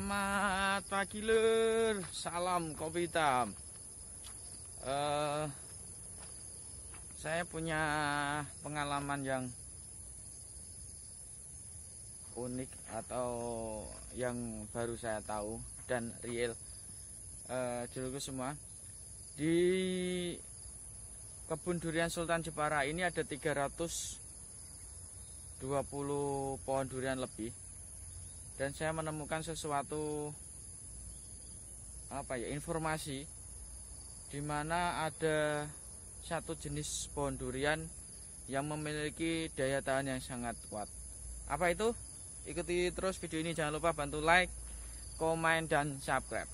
Selamat pagi lur, salam kopi hitam. Uh, eh, saya punya pengalaman yang unik atau yang baru saya tahu dan real. Uh, semua di kebun durian Sultan Jepara ini ada 320 pohon durian lebih dan saya menemukan sesuatu apa ya informasi di mana ada satu jenis pohon durian yang memiliki daya tahan yang sangat kuat. Apa itu? Ikuti terus video ini jangan lupa bantu like, komen dan subscribe.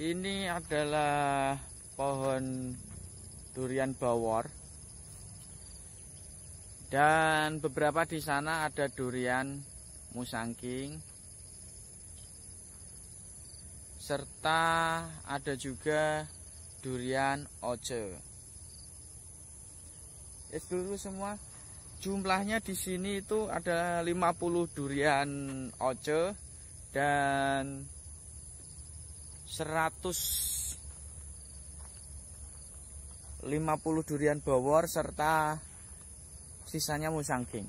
Ini adalah pohon durian bawor. Dan beberapa di sana ada durian musangking. Serta ada juga durian oce. Itu dulu semua jumlahnya di sini itu ada 50 durian oce dan 150 durian bawor serta sisanya musangking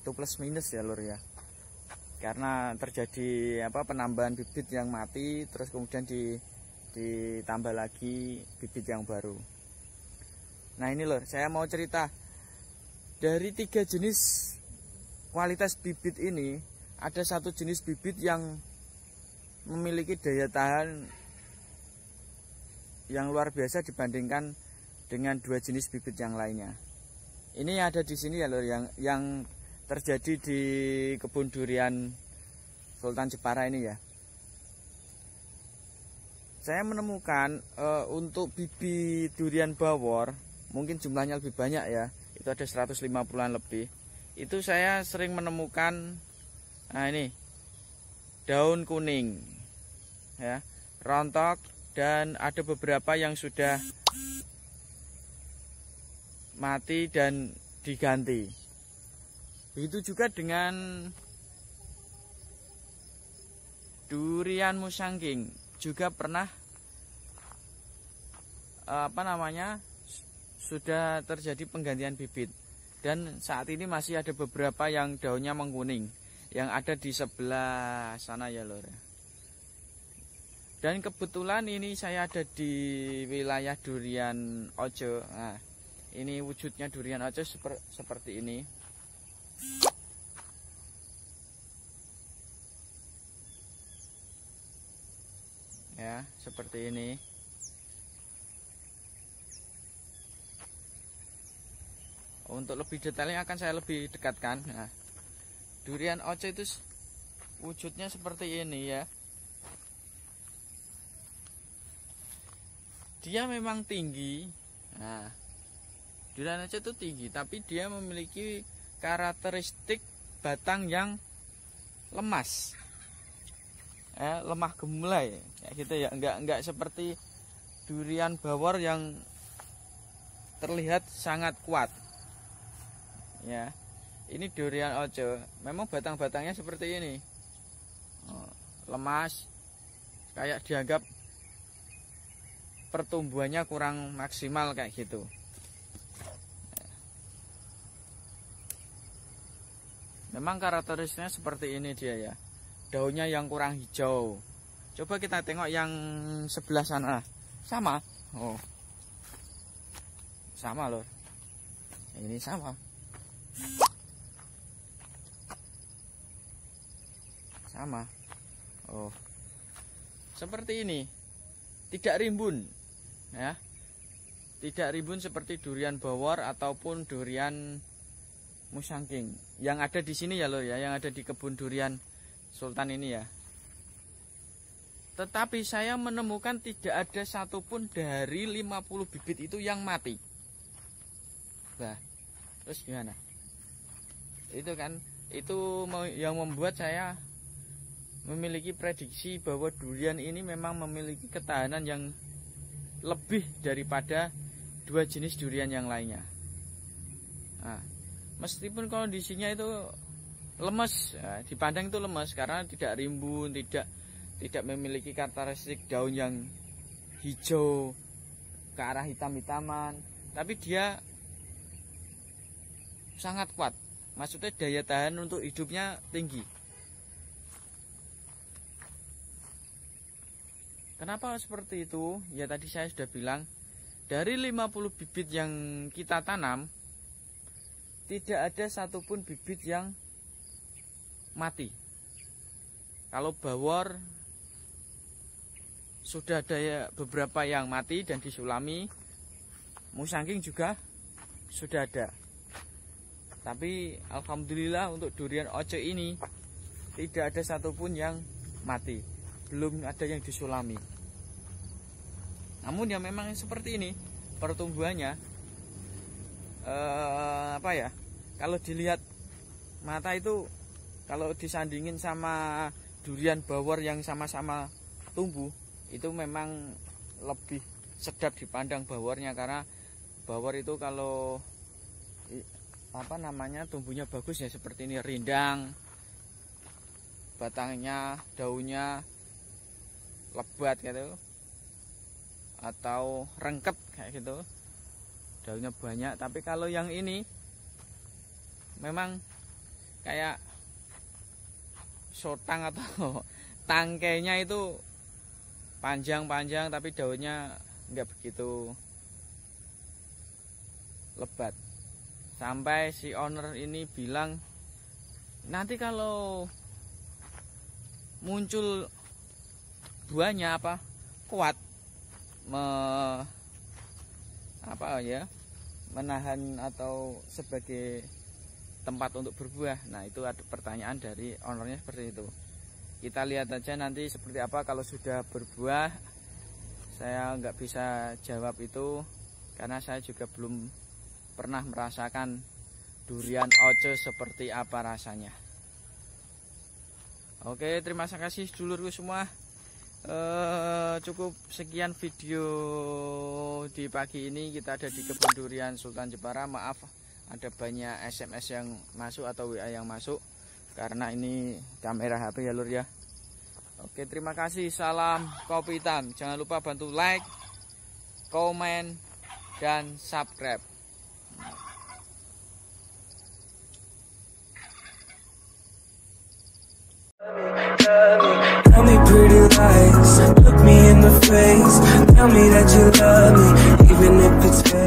itu plus minus ya lur ya karena terjadi apa penambahan bibit yang mati terus kemudian di ditambah lagi bibit yang baru nah ini lur saya mau cerita dari tiga jenis kualitas bibit ini ada satu jenis bibit yang memiliki daya tahan yang luar biasa dibandingkan dengan dua jenis bibit yang lainnya. Ini yang ada di sini ya lor yang yang terjadi di kebun durian Sultan Jepara ini ya. Saya menemukan e, untuk bibit durian Bawor mungkin jumlahnya lebih banyak ya. Itu ada 150-an lebih. Itu saya sering menemukan nah ini daun kuning ya rontok dan ada beberapa yang sudah mati dan diganti begitu juga dengan durian musangking juga pernah apa namanya sudah terjadi penggantian bibit dan saat ini masih ada beberapa yang daunnya menguning yang ada di sebelah sana ya lor dan kebetulan ini saya ada di wilayah durian ojo nah, ini wujudnya durian ojo seperti ini ya seperti ini untuk lebih detailnya akan saya lebih dekatkan nah, durian ojo itu wujudnya seperti ini ya dia memang tinggi nah durian aja itu tinggi tapi dia memiliki karakteristik batang yang lemas eh, lemah gemulai ya gitu ya enggak enggak seperti durian bawor yang terlihat sangat kuat ya ini durian ojo memang batang-batangnya seperti ini oh, lemas kayak dianggap pertumbuhannya kurang maksimal kayak gitu memang karakteristiknya seperti ini dia ya daunnya yang kurang hijau coba kita tengok yang sebelah sana sama oh sama loh ini sama sama oh seperti ini tidak rimbun ya tidak ribun seperti durian bawor ataupun durian musangking yang ada di sini ya loh ya yang ada di kebun durian sultan ini ya tetapi saya menemukan tidak ada satupun dari 50 bibit itu yang mati bah terus gimana itu kan itu yang membuat saya memiliki prediksi bahwa durian ini memang memiliki ketahanan yang lebih daripada dua jenis durian yang lainnya. Nah, meskipun kondisinya itu lemes, ya, nah, dipandang itu lemes karena tidak rimbun, tidak tidak memiliki karakteristik daun yang hijau ke arah hitam-hitaman, tapi dia sangat kuat. Maksudnya daya tahan untuk hidupnya tinggi. Kenapa seperti itu? Ya tadi saya sudah bilang dari 50 bibit yang kita tanam tidak ada satupun bibit yang mati. Kalau bawor sudah ada ya beberapa yang mati dan disulami, musangking juga sudah ada. Tapi alhamdulillah untuk durian oce ini tidak ada satupun yang mati belum ada yang disulami namun ya memang seperti ini pertumbuhannya eh, apa ya kalau dilihat mata itu kalau disandingin sama durian bawor yang sama-sama tumbuh itu memang lebih sedap dipandang bawornya karena bawor itu kalau apa namanya tumbuhnya bagus ya seperti ini rindang batangnya daunnya lebat gitu atau rengket kayak gitu daunnya banyak tapi kalau yang ini memang kayak sotang atau tangkainya itu panjang-panjang tapi daunnya nggak begitu lebat sampai si owner ini bilang nanti kalau muncul buahnya apa kuat me, apa ya menahan atau sebagai tempat untuk berbuah nah itu ada pertanyaan dari ownernya seperti itu kita lihat aja nanti seperti apa kalau sudah berbuah saya nggak bisa jawab itu karena saya juga belum pernah merasakan durian oce seperti apa rasanya oke terima kasih dulurku semua Eh, cukup sekian video di pagi ini kita ada di kebun durian Sultan Jepara maaf ada banyak SMS yang masuk atau WA yang masuk karena ini kamera HP ya lur ya Oke terima kasih salam kopi hitam jangan lupa bantu like komen dan subscribe Tell me pretty lies, look me in the face Tell me that you love me, even if it's fake